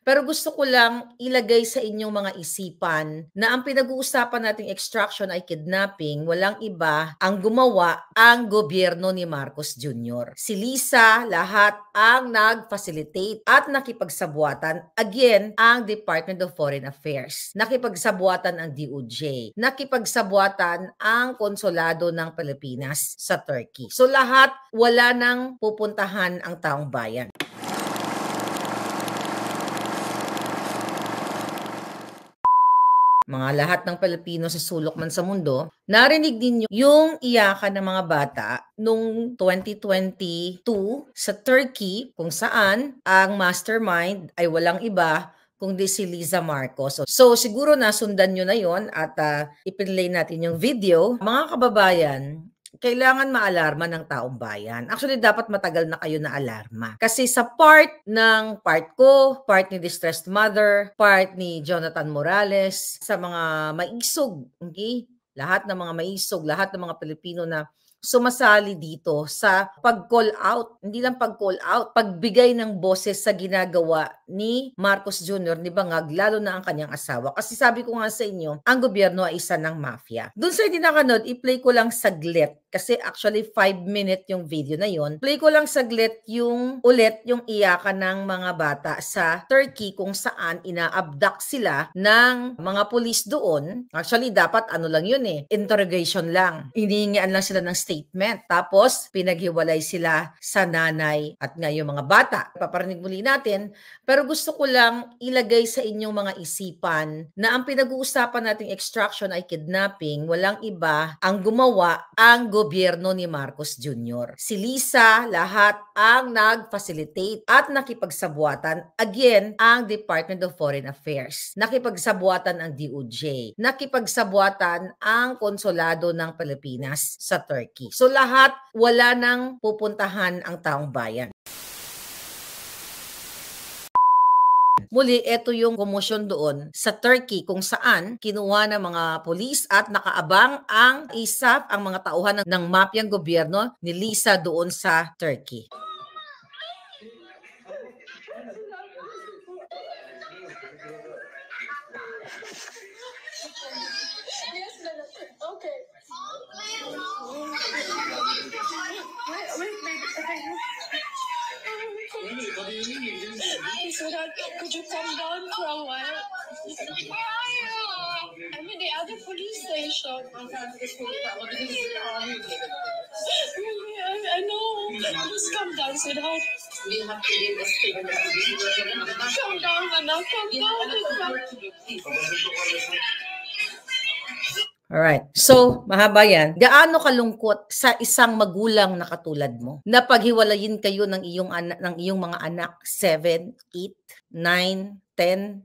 Pero gusto ko lang ilagay sa inyong mga isipan na ang pinag-uusapan nating extraction ay kidnapping, walang iba ang gumawa ang gobyerno ni Marcos Jr. Si Lisa, lahat ang nag-facilitate at nakipagsabuatan again ang Department of Foreign Affairs. Nakipagsabuatan ang DOJ. Nakipagsabuatan ang konsulado ng Pilipinas sa Turkey. So lahat wala nang pupuntahan ang taong bayan. mga lahat ng Pilipino sa sulok man sa mundo, narinig din yung iyakan ng mga bata nung 2022 sa Turkey kung saan ang mastermind ay walang iba kundi si Liza Marcos. So, so siguro nasundan nyo na yon at uh, ipinlay natin yung video. Mga kababayan, kailangan maalarma ng taong bayan. Actually, dapat matagal na kayo na alarma. Kasi sa part ng part ko, part ni Distressed Mother, part ni Jonathan Morales, sa mga maisog, okay? Lahat ng mga maisog, lahat ng mga Pilipino na sumasali dito sa pag-call out, hindi lang pag-call out, pagbigay ng boses sa ginagawa ni Marcos Jr. ni Bangag, lalo na ang kanyang asawa. Kasi sabi ko nga sa inyo, ang gobyerno ay isa ng mafia. Doon sa hindi nakanod, i-play ko lang saglit kasi actually 5 minute yung video na yon. Play ko lang saglit yung ulit yung iyakan ng mga bata sa Turkey kung saan ina sila ng mga pulis doon. Actually dapat ano lang yun eh, interrogation lang. Inihingian lang sila ng statement. Tapos pinaghiwalay sila sa nanay at ngayon mga bata. Paparinig muli natin pero gusto ko lang ilagay sa inyong mga isipan na ang pinag-uusapan nating extraction ay kidnapping, walang iba ang gumawa ang gumawa gobyerno ni Marcos Jr. Si Lisa, lahat ang nag-facilitate at nakipagsabuatan again ang Department of Foreign Affairs. Nakipagsabuatan ang DOJ. Nakipagsabuatan ang konsulado ng Pilipinas sa Turkey. So lahat wala nang pupuntahan ang taong bayan. Muli, ito yung komosyon doon sa Turkey kung saan kinuha ng mga polis at nakaabang ang ISAF, ang mga tauhan ng, ng mafiyang gobyerno ni Lisa doon sa Turkey. okay. Wait, wait, wait. Okay. I should Could you come down for a while? Where are you? I'm in the other police station. really, I, I know. Just come down, sweetheart. Come down, Hannah. Come down. Come down. All right. So, mahaba yan. Gaano kalungkot sa isang magulang na katulad mo na paghiwalayin kayo ng iyong, anak, ng iyong mga anak? 7, 8, 9,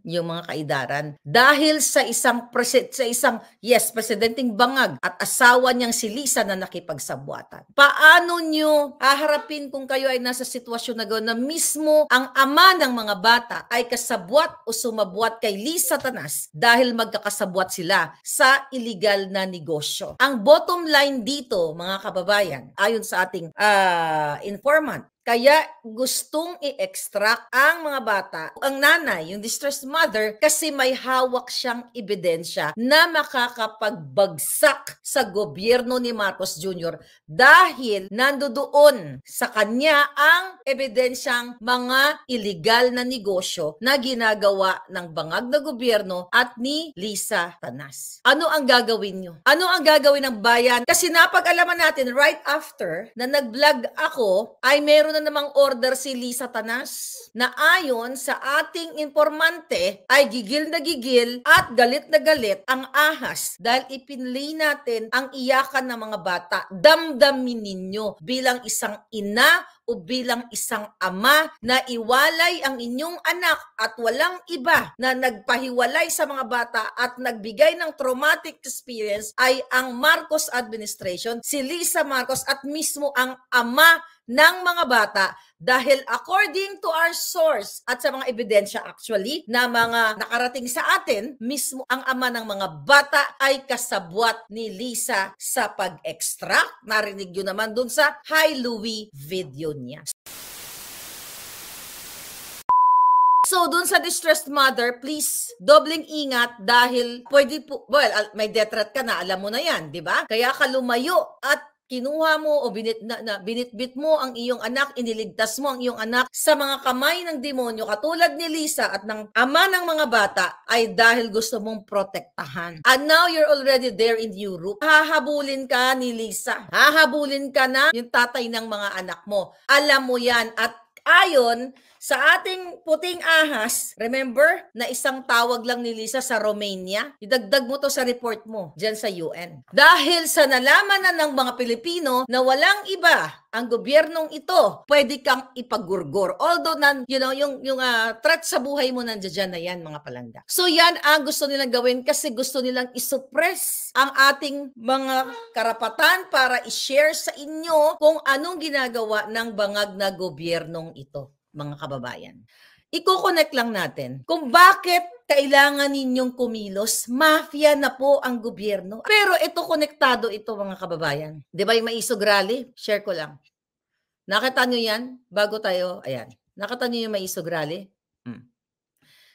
10 yung mga kaidaran dahil sa isang presi- sa isang yes presidenting bangag at asawa niyang si Lisa na nakipagsabwatan. Paano niyo haharapin kung kayo ay nasa sitwasyon na gano'n na mismo ang ama ng mga bata ay kasabwat o sumabwat kay Lisa Tanas dahil magkakasabwat sila sa illegal na negosyo. Ang bottom line dito mga kababayan ayon sa ating uh, informant kaya gustong i-extract ang mga bata, ang nanay, yung distressed mother, kasi may hawak siyang ebidensya na makakapagbagsak sa gobyerno ni Marcos Jr. dahil nandoon sa kanya ang ebidensyang mga ilegal na negosyo na ginagawa ng bangag na gobyerno at ni Lisa Tanas. Ano ang gagawin nyo? Ano ang gagawin ng bayan? Kasi napag-alaman natin right after na nag-vlog ako ay meron na namang order si Lisa Tanas na ayon sa ating informante ay gigil na gigil at galit na galit ang ahas dahil ipinlay natin ang iyakan ng mga bata. Damdamin ninyo bilang isang ina o bilang isang ama na iwalay ang inyong anak at walang iba na nagpahiwalay sa mga bata at nagbigay ng traumatic experience ay ang Marcos administration, si Lisa Marcos at mismo ang ama ng mga bata dahil according to our source at sa mga ebidensya actually na mga nakarating sa atin, mismo ang ama ng mga bata ay kasabwat ni Lisa sa pag-extract. Narinig yun naman dun sa Hi Louie video niya. So, dun sa distressed mother, please, dobling ingat dahil pwede po, well, may death ka na, alam mo na yan, di ba? Kaya ka lumayo at kinuha mo o binit, na, na, binitbit mo ang iyong anak, iniligtas mo ang iyong anak sa mga kamay ng demonyo katulad ni Lisa at ng ama ng mga bata ay dahil gusto mong protektahan. And now you're already there in Europe. Hahabulin ka ni Lisa. Hahabulin ka na yung tatay ng mga anak mo. Alam mo yan at ayon sa ating puting ahas, remember na isang tawag lang ni Lisa sa Romania? Idagdag mo to sa report mo dyan sa UN. Dahil sa nalaman na ng mga Pilipino na walang iba ang gobyernong ito, pwede kang ipagurgor. Although, nan, you know, yung, yung uh, threat sa buhay mo nandiyan na yan, mga palangga. So, yan ang gusto nilang gawin kasi gusto nilang isuppress ang ating mga karapatan para i-share sa inyo kung anong ginagawa ng bangag na gobyernong ito mga kababayan. Iko-connect lang natin kung bakit kailangan ninyong kumilos. Mafia na po ang gobyerno. Pero ito konektado ito mga kababayan. 'Di ba yung maisog rally? Share ko lang. Nakita niyo 'yan bago tayo, ayan. Nakita niyo yung maisog rally? Hmm.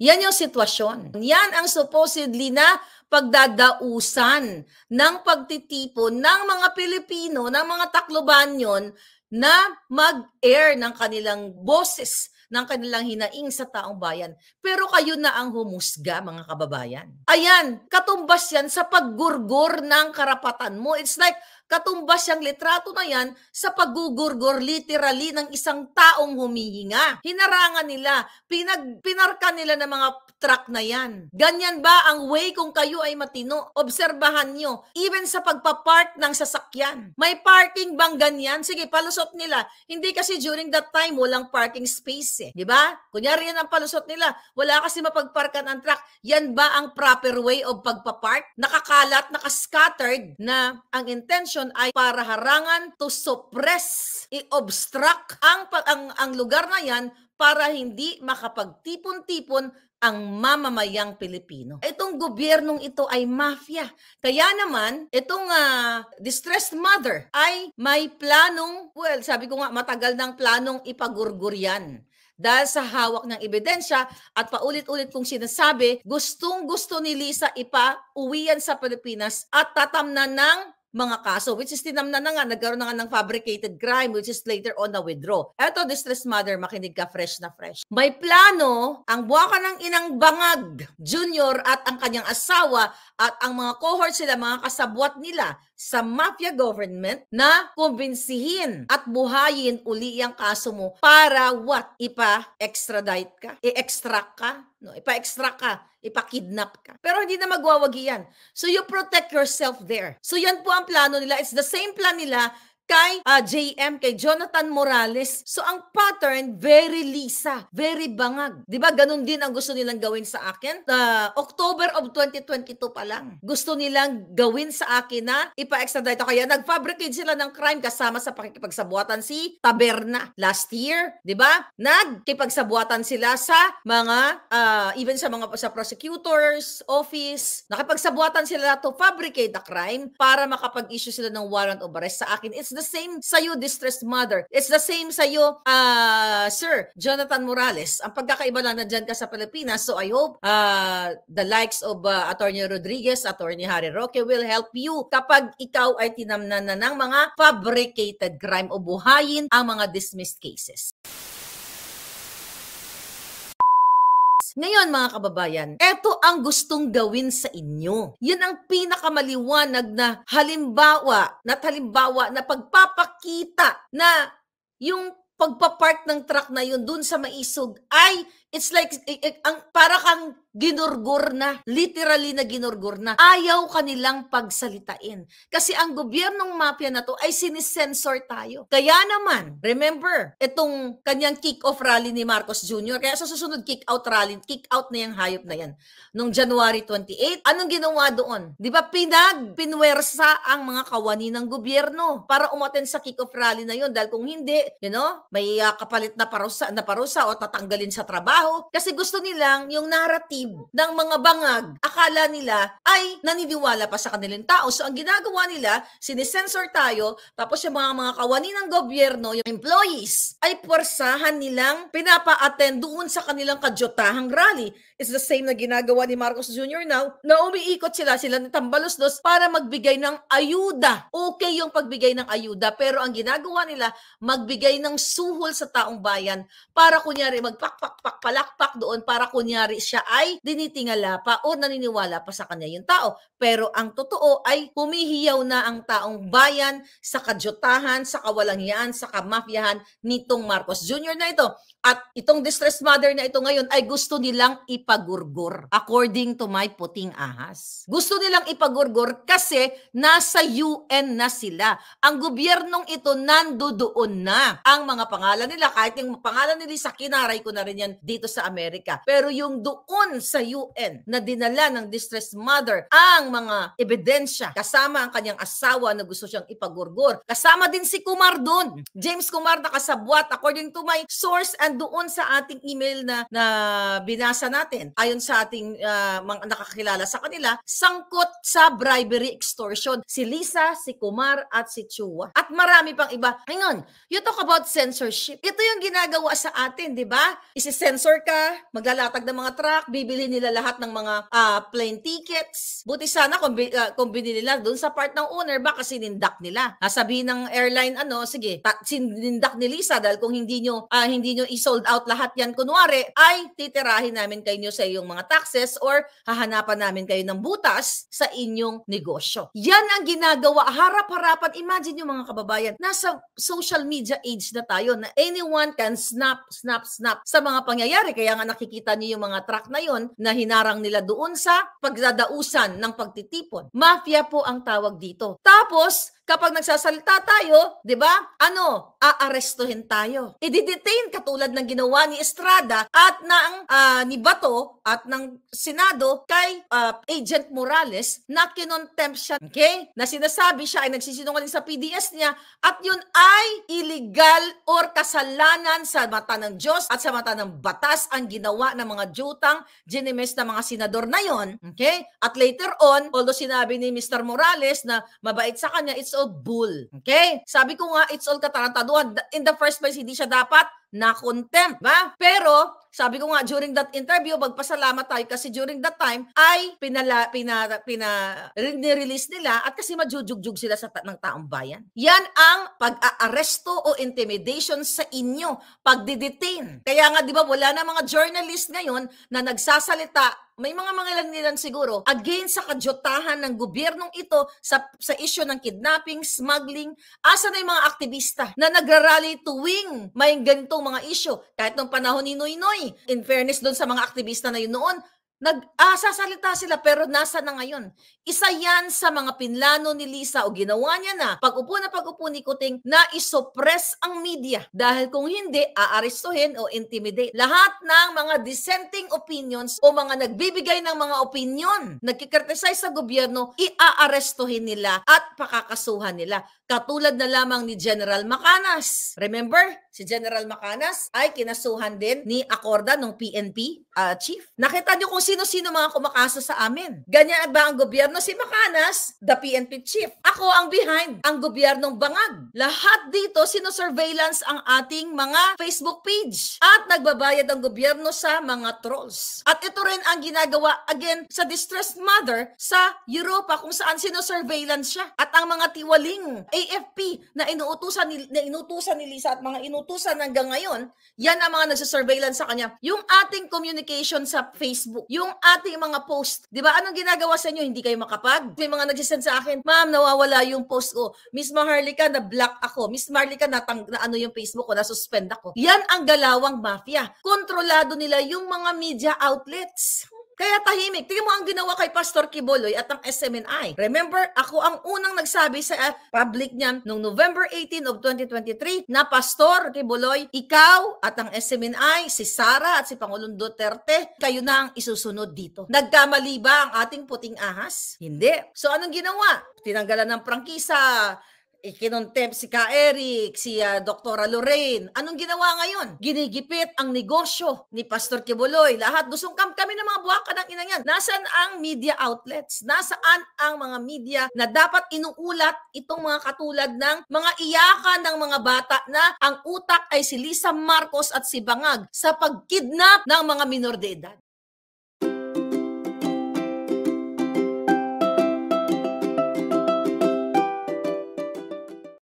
Yan yung sitwasyon. Yan ang supposedly na pagdadausan ng pagtitipon ng mga Pilipino, ng mga Taclobanyon na mag-air ng kanilang boses, ng kanilang hinaing sa taong bayan. Pero kayo na ang humusga, mga kababayan. Ayan, katumbas yan sa paggurgur ng karapatan mo. It's like, katumbas siyang litrato na yan sa paggugurgor literally ng isang taong humihinga. Hinarangan nila, pinag, pinarka nila ng mga truck na yan. Ganyan ba ang way kung kayo ay matino? Obserbahan nyo, even sa pagpapark ng sasakyan. May parking bang ganyan? Sige, palusot nila. Hindi kasi during that time, walang parking space eh. Di ba? Kunyari yan ang palusot nila. Wala kasi mapagparkan ang truck. Yan ba ang proper way of pagpapark? Nakakalat, nakascattered na ang intention action ay para harangan to suppress, i-obstruct ang, ang, ang lugar na yan para hindi makapagtipon-tipon ang mamamayang Pilipino. Itong gobyernong ito ay mafia. Kaya naman, itong uh, distressed mother ay may planong, well, sabi ko nga, matagal ng planong ipagurguryan dahil sa hawak ng ebidensya at paulit-ulit kong sinasabi, gustong-gusto ni Lisa ipa-uwian sa Pilipinas at tatamnan ng mga kaso which is tinamnan na nga nagkaroon na nga ng fabricated crime which is later on na withdraw. Eto distressed mother makinig ka fresh na fresh. May plano ang buwaka ng inang bangag junior at ang kanyang asawa at ang mga cohort sila mga kasabwat nila sa mafia government na kumbinsihin at buhayin uli ang kaso mo para what? Ipa-extradite ka? I-extract ka? No, ipa-extract ka? Ipa-kidnap ka? Pero hindi na magwawagi yan. So you protect yourself there. So yan po ang plano nila. It's the same plan nila kay uh, ah, JM, kay Jonathan Morales. So ang pattern, very lisa, very bangag. Di ba ganun din ang gusto nilang gawin sa akin? Uh, October of 2022 pa lang. Gusto nilang gawin sa akin na ipa-extradite ako. Kaya nag-fabricate sila ng crime kasama sa pakikipagsabuatan si Taberna last year. Di ba? Nagkipagsabuatan sila sa mga, uh, even sa mga sa prosecutor's office. Nakipagsabuatan sila to fabricate the crime para makapag-issue sila ng warrant of arrest sa akin. It's the the same you distressed mother. It's the same sa'yo, uh, Sir Jonathan Morales. Ang pagkakaiba lang, nandyan ka sa Pilipinas. So I hope uh, the likes of uh, Attorney Rodriguez, Attorney Harry Roque will help you kapag ikaw ay tinamnan na ng mga fabricated crime o buhayin ang mga dismissed cases. Pilipinas. Ngayon mga kababayan, eto ang gustong gawin sa inyo. Yun ang pinakamaliwanag na halimbawa, na halimbawa na pagpapakita na yung pagpapark ng truck na yun dun sa maisog ay It's like, ang, para kang ginurgur na, literally na ginurgur na. Ayaw kanilang pagsalitain. Kasi ang gobyernong mafia na to ay sinisensor tayo. Kaya naman, remember, itong kanyang kick-off rally ni Marcos Jr., kaya sa susunod kick-out rally, kick-out na yung hayop na yan, noong January 28, anong ginawa doon? Di ba, pinag, pinwersa ang mga kawani ng gobyerno para umaten sa kick-off rally na yun. Dahil kung hindi, you know, may uh, kapalit na parusa, na parusa o tatanggalin sa trabaho tao kasi gusto nilang yung narrative ng mga bangag. Akala nila ay naniniwala pa sa kanilang tao. So ang ginagawa nila, sinisensor tayo, tapos yung mga mga kawani ng gobyerno, yung employees, ay porsahan nilang pinapa-attend doon sa kanilang kadyotahang rally. It's the same na ginagawa ni Marcos Jr. now na umiikot sila, sila ng tambalos-dos para magbigay ng ayuda. Okay yung pagbigay ng ayuda, pero ang ginagawa nila, magbigay ng suhol sa taong bayan para kunyari magpakpakpak palakpak doon para kunyari siya ay dinitingala pa o naniniwala pa sa kanya yung tao. Pero ang totoo ay humihiyaw na ang taong bayan sa kadyotahan, sa kawalangyaan, sa kamafyahan nitong Marcos Jr. na ito. At itong distressed mother na ito ngayon ay gusto nilang ipagurgur according to my puting ahas. Gusto nilang ipagurgur kasi nasa UN na sila. Ang gobyernong ito nando doon na ang mga pangalan nila. Kahit yung pangalan nila sa kinaray ko na rin yan dito dito sa Amerika. Pero yung doon sa UN na dinala ng distressed mother ang mga ebidensya kasama ang kanyang asawa na gusto siyang ipagurgor. Kasama din si Kumar doon. James Kumar na kasabwat according to my source and doon sa ating email na, na binasa natin. Ayon sa ating uh, mga nakakilala sa kanila, sangkot sa bribery extortion. Si Lisa, si Kumar at si Chua. At marami pang iba. Ngayon, you talk about censorship. Ito yung ginagawa sa atin, di ba? Isi-censor sponsor ka, maglalatag ng mga truck, bibili nila lahat ng mga uh, plane tickets. Buti sana kung, uh, ah, kung binili nila doon sa part ng owner, baka sinindak nila. Ah, ng airline, ano, sige, ta- sinindak ni Lisa dahil kung hindi nyo, uh, hindi nyo i-sold out lahat yan, kunwari, ay titirahin namin kayo sa iyong mga taxes or hahanapan namin kayo ng butas sa inyong negosyo. Yan ang ginagawa. Harap-harapan. Imagine yung mga kababayan, nasa social media age na tayo na anyone can snap, snap, snap sa mga pangyayari nangyayari. Kaya nga nakikita niyo yung mga truck na yon na hinarang nila doon sa pagdadausan ng pagtitipon. Mafia po ang tawag dito. Tapos, kapag nagsasalita tayo, 'di ba? Ano? Aarestuhin tayo. I-detain katulad ng ginawa ni Estrada at ng uh, ni Bato at ng Senado kay uh, Agent Morales na kinontempt siya, okay? Na sinasabi siya ay nagsisinungaling sa PDS niya at yun ay illegal or kasalanan sa mata ng Diyos at sa mata ng batas ang ginawa ng mga jutang ginimes ng mga senador na yon, okay? At later on, although sinabi ni Mr. Morales na mabait sa kanya, it's all bull. Okay? Sabi ko nga, it's all katarantaduhan. In the first place, hindi siya dapat na contempt. Ba? Pero, sabi ko nga during that interview, magpasalamat tayo kasi during that time ay pinala, pinara, pina, release nila at kasi majujugjug sila sa ta- ng taong bayan. Yan ang pag-aaresto o intimidation sa inyo, pagdidetain. Kaya nga 'di ba wala na mga journalist ngayon na nagsasalita may mga mangilan nilan siguro against sa kadyotahan ng gobyernong ito sa, sa issue ng kidnapping, smuggling, asa na yung mga aktivista na nagrarally tuwing may ganitong mga issue Kahit nung panahon ni Noynoy, In fairness doon sa mga aktivista na yun noon, Nag, ah, sila pero nasa na ngayon. Isa yan sa mga pinlano ni Lisa o ginawa niya na pag-upo na pag-upo ni Kuting na isoppress ang media. Dahil kung hindi, aarestuhin o intimidate. Lahat ng mga dissenting opinions o mga nagbibigay ng mga opinion, nagkikritisize sa gobyerno, iaarestuhin nila at pakakasuhan nila. Katulad na lamang ni General Macanas. Remember, si General Macanas ay kinasuhan din ni Acorda ng PNP uh, ah, chief. Nakita niyo kung sino-sino mga kumakaso sa amin. Ganyan ba ang gobyerno? Si Macanas, the PNP chief. Ako ang behind, ang gobyernong bangag. Lahat dito, sino-surveillance ang ating mga Facebook page. At nagbabayad ang gobyerno sa mga trolls. At ito rin ang ginagawa, again, sa distressed mother sa Europa kung saan sino-surveillance siya. At ang mga tiwaling AFP na inuutusan ni, na inutusan ni Lisa at mga inutusan hanggang ngayon, yan ang mga nagsusurveillance sa kanya. Yung ating communication sa Facebook, yung yung ating mga post. Di ba? Anong ginagawa sa inyo? Hindi kayo makapag? May mga nagsisend sa akin, ma'am, nawawala yung post ko. Miss Maharlika, na-block ako. Miss Maharlika, natang, na ano yung Facebook ko, na-suspend ako. Yan ang galawang mafia. Kontrolado nila yung mga media outlets. Kaya tahimik. Tingnan mo ang ginawa kay Pastor Kiboloy at ang SMNI. Remember, ako ang unang nagsabi sa ah, public niyan noong November 18 of 2023 na Pastor Kiboloy, ikaw at ang SMNI, si Sara at si Pangulong Duterte, kayo na ang isusunod dito. Nagkamali ba ang ating puting ahas? Hindi. So anong ginawa? Tinanggalan ng prangkisa, Ikinontemp si Ka Eric, si uh, ah, Dr. Lorraine. Anong ginawa ngayon? Ginigipit ang negosyo ni Pastor Kibuloy. Lahat gustong kam kami ng mga buwaka ng inang yan. Nasaan ang media outlets? Nasaan ang mga media na dapat inuulat itong mga katulad ng mga iyakan ng mga bata na ang utak ay si Lisa Marcos at si Bangag sa pagkidnap ng mga minor de edad?